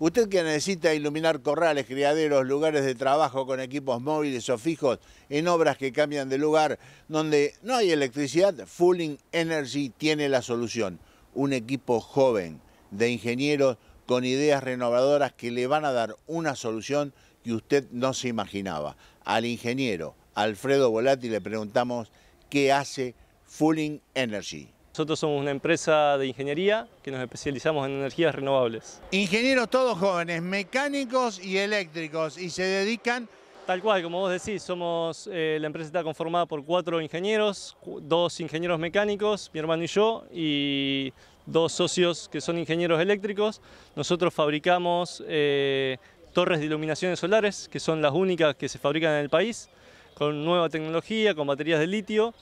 Usted que necesita iluminar corrales, criaderos, lugares de trabajo con equipos móviles o fijos en obras que cambian de lugar, donde no hay electricidad, Fulling Energy tiene la solución. Un equipo joven de ingenieros con ideas renovadoras que le van a dar una solución que usted no se imaginaba. Al ingeniero Alfredo Volati le preguntamos qué hace Fulling Energy. Nosotros somos una empresa de ingeniería que nos especializamos en energías renovables. Ingenieros todos jóvenes, mecánicos y eléctricos, y se dedican... Tal cual, como vos decís, somos, eh, la empresa está conformada por cuatro ingenieros, dos ingenieros mecánicos, mi hermano y yo, y dos socios que son ingenieros eléctricos. Nosotros fabricamos eh, torres de iluminaciones solares, que son las únicas que se fabrican en el país, con nueva tecnología, con baterías de litio,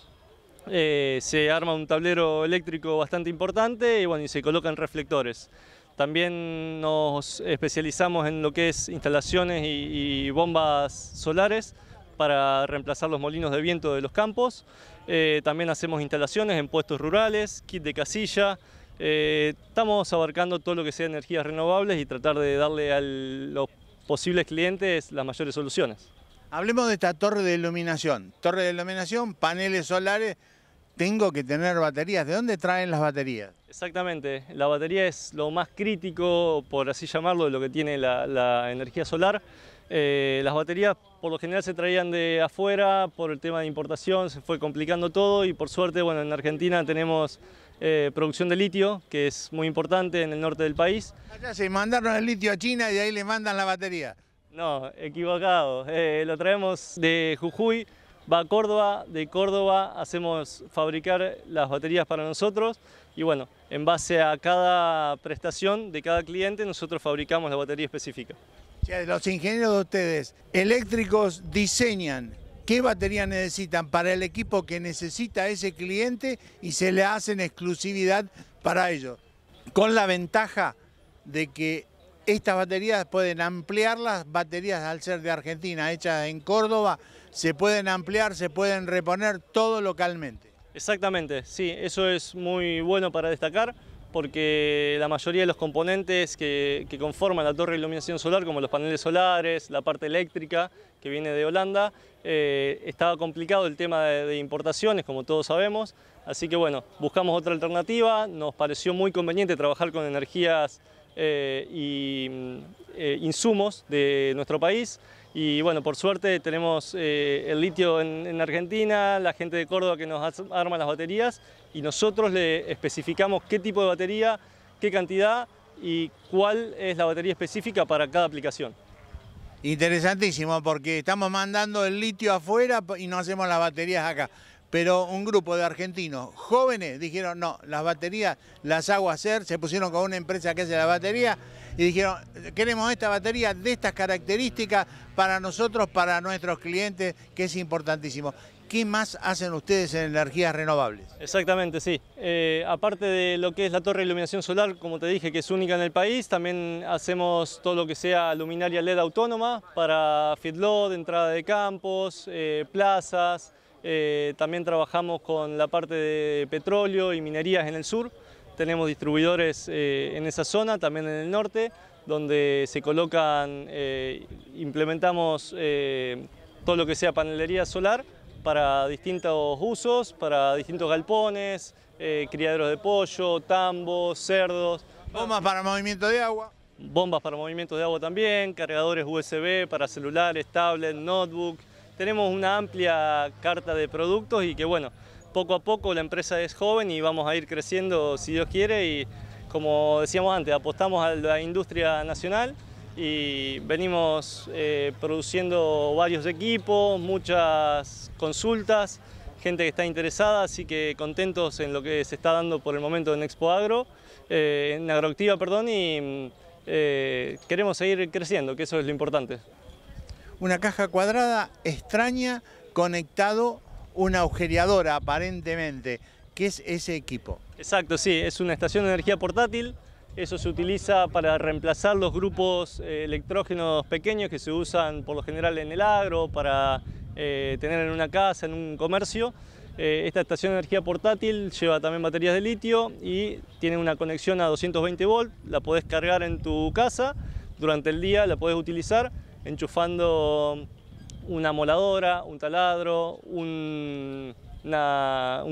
eh, se arma un tablero eléctrico bastante importante y, bueno, se colocan reflectores. También nos especializamos en lo que es instalaciones y, bombas solares para reemplazar los molinos de viento de los campos. Eh, también hacemos instalaciones en puestos rurales, kit de casilla. Eh, estamos abarcando todo lo que sea energías renovables y tratar de darle a los posibles clientes las mayores soluciones. Hablemos de esta torre de iluminación. Torre de iluminación, paneles solares, tengo que tener baterías. ¿De dónde traen las baterías? Exactamente, la batería es lo más crítico, por así llamarlo, de lo que tiene la, energía solar. Eh, las baterías por lo general se traían de afuera por el tema de importación, se fue complicando todo y por suerte, bueno, en Argentina tenemos eh, producción de litio, que es muy importante en el norte del país. Allá se mandaron el litio a China y de ahí le mandan la batería. No, equivocado, eh, lo traemos de Jujuy, va a Córdoba, de Córdoba hacemos fabricar las baterías para nosotros y bueno, en base a cada prestación de cada cliente nosotros fabricamos la batería específica. Los ingenieros de ustedes, eléctricos, diseñan qué batería necesitan para el equipo que necesita ese cliente y se le hacen exclusividad para ellos. Con la ventaja de que estas baterías pueden ampliar, las baterías al ser de Argentina, hechas en Córdoba, se pueden ampliar, se pueden reponer todo localmente. Exactamente, sí, eso es muy bueno para destacar porque la mayoría de los componentes que, conforman la torre de iluminación solar, como los paneles solares, la parte eléctrica que viene de Holanda, eh, estaba complicado el tema de, importaciones, como todos sabemos, así que bueno, buscamos otra alternativa, nos pareció muy conveniente trabajar con energías eh, y eh, insumos de nuestro país. Y bueno, por suerte tenemos eh, el litio en, en, Argentina, la gente de Córdoba que nos arma las baterías y nosotros le especificamos qué tipo de batería, qué cantidad y cuál es la batería específica para cada aplicación. Interesantísimo, porque estamos mandando el litio afuera y no hacemos las baterías acá pero un grupo de argentinos jóvenes dijeron, no, las baterías las hago hacer, se pusieron con una empresa que hace la batería y dijeron, queremos esta batería de estas características para nosotros, para nuestros clientes, que es importantísimo. ¿Qué más hacen ustedes en energías renovables? Exactamente, sí. Eh, aparte de lo que es la torre de iluminación solar, como te dije, que es única en el país, también hacemos todo lo que sea luminaria LED autónoma para feedlot, entrada de campos, eh, plazas, eh, también trabajamos con la parte de petróleo y minerías en el sur. Tenemos distribuidores eh, en esa zona, también en el norte, donde se colocan, eh, implementamos todo lo que sea panelería solar para distintos usos, para distintos galpones, criaderos de pollo, tambos, cerdos. Bombas para movimiento de agua. Bombas para movimiento de agua también, cargadores USB para celulares, tablets, notebook. Tenemos una amplia carta de productos y que bueno, poco a poco la empresa es joven y vamos a ir creciendo si Dios quiere y como decíamos antes, apostamos a la industria nacional y venimos eh, produciendo varios equipos, muchas consultas, gente que está interesada, así que contentos en lo que se está dando por el momento en Expo Agro, eh, en Agroactiva, perdón, y eh, queremos seguir creciendo, que eso es lo importante una caja cuadrada extraña conectado una agujereadora aparentemente. ¿Qué es ese equipo? Exacto, sí, es una estación de energía portátil. Eso se utiliza para reemplazar los grupos eh, electrógenos pequeños que se usan por lo general en el agro, para eh, tener en una casa, en un comercio. Eh, esta estación de energía portátil lleva también baterías de litio y tiene una conexión a 220 volt. La podés cargar en tu casa durante el día, la podés utilizar enchufando una moladora, un taladro, un,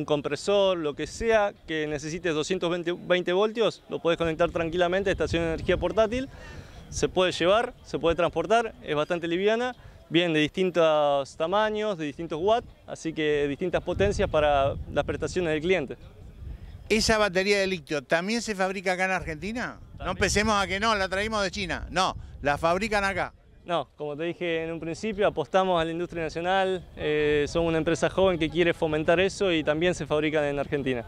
compresor, lo que sea que necesites 220 voltios, lo puedes conectar tranquilamente a estación de energía portátil. Se puede llevar, se puede transportar, es bastante liviana. viene de distintos tamaños, de distintos watts, así que distintas potencias para las prestaciones del cliente. ¿Esa batería de litio también se fabrica acá en Argentina? No empecemos a que no, la traímos de China. No, la fabrican acá. No, como te dije en un principio, apostamos a la industria nacional, eh, somos una empresa joven que quiere fomentar eso y también se fabrican en Argentina.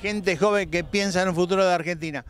Gente joven que piensa en un futuro de Argentina.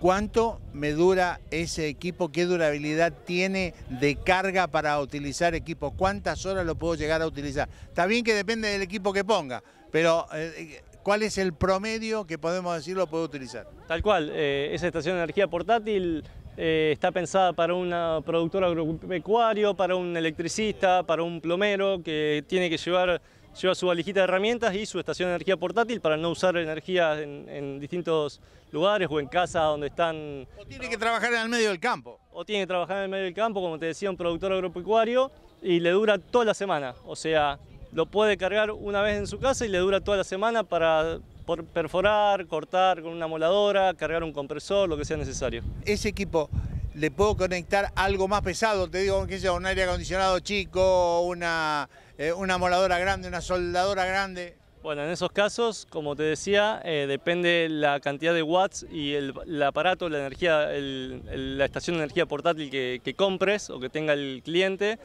¿Cuánto me dura ese equipo? ¿Qué durabilidad tiene de carga para utilizar equipo? ¿Cuántas horas lo puedo llegar a utilizar? Está bien que depende del equipo que ponga, pero eh, ¿cuál es el promedio que podemos decir lo puedo utilizar? Tal cual, eh, esa estación de energía portátil eh, está pensada para un productor agropecuario, para un electricista, para un plomero que tiene que llevar su valijita de herramientas y su estación de energía portátil para no usar energía en, en distintos lugares o en casa donde están... O tiene que trabajar en el medio del campo. O tiene que trabajar en el medio del campo, como te decía, un productor agropecuario y le dura toda la semana. O sea, lo puede cargar una vez en su casa y le dura toda la semana para perforar, cortar con una moladora, cargar un compresor, lo que sea necesario. Ese equipo le puedo conectar algo más pesado, te digo, que sea un aire acondicionado chico, una, eh, una moladora grande, una soldadora grande. Bueno, en esos casos, como te decía, eh, depende la cantidad de watts y el, aparato, la energía, la estación de energía portátil que, que compres o que tenga el cliente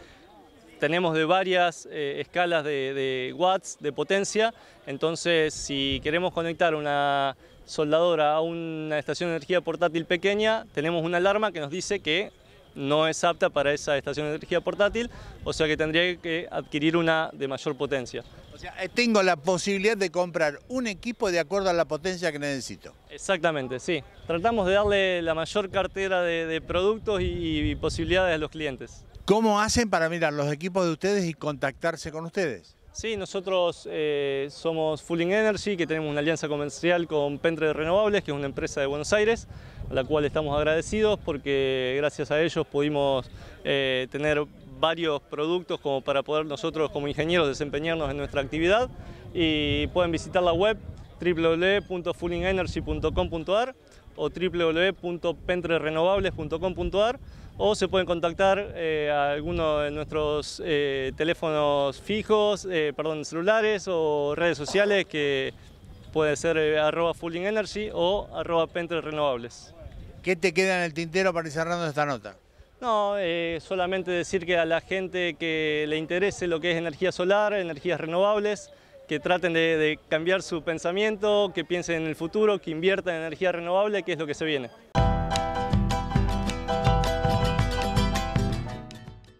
tenemos de varias eh, escalas de, watts de potencia, entonces si queremos conectar una soldadora a una estación de energía portátil pequeña, tenemos una alarma que nos dice que no es apta para esa estación de energía portátil, o sea que tendría que adquirir una de mayor potencia. O sea, eh, tengo la posibilidad de comprar un equipo de acuerdo a la potencia que necesito. Exactamente, sí. Tratamos de darle la mayor cartera de, productos y posibilidades a los clientes. ¿Cómo hacen para mirar los equipos de ustedes y contactarse con ustedes? Sí, nosotros eh, somos Fulling Energy, que tenemos una alianza comercial con Pentre Renovables, que es una empresa de Buenos Aires, a la cual estamos agradecidos porque gracias a ellos pudimos eh, tener varios productos como para poder nosotros como ingenieros desempeñarnos en nuestra actividad y pueden visitar la web www.fullingenergy.com.ar o www.pentreRenovables.com.ar o se pueden contactar eh, a alguno de nuestros eh, teléfonos fijos, eh, perdón, celulares o redes sociales que puede ser arroba Fulling Energy o arroba Pentre Renovables. ¿Qué te queda en el tintero para ir cerrando esta nota? No, solamente decir que a la gente que le interese lo que es energía solar, energías renovables, que traten de, de cambiar su pensamiento, que piensen en el futuro, que inviertan en energía renovable, que es lo que se viene.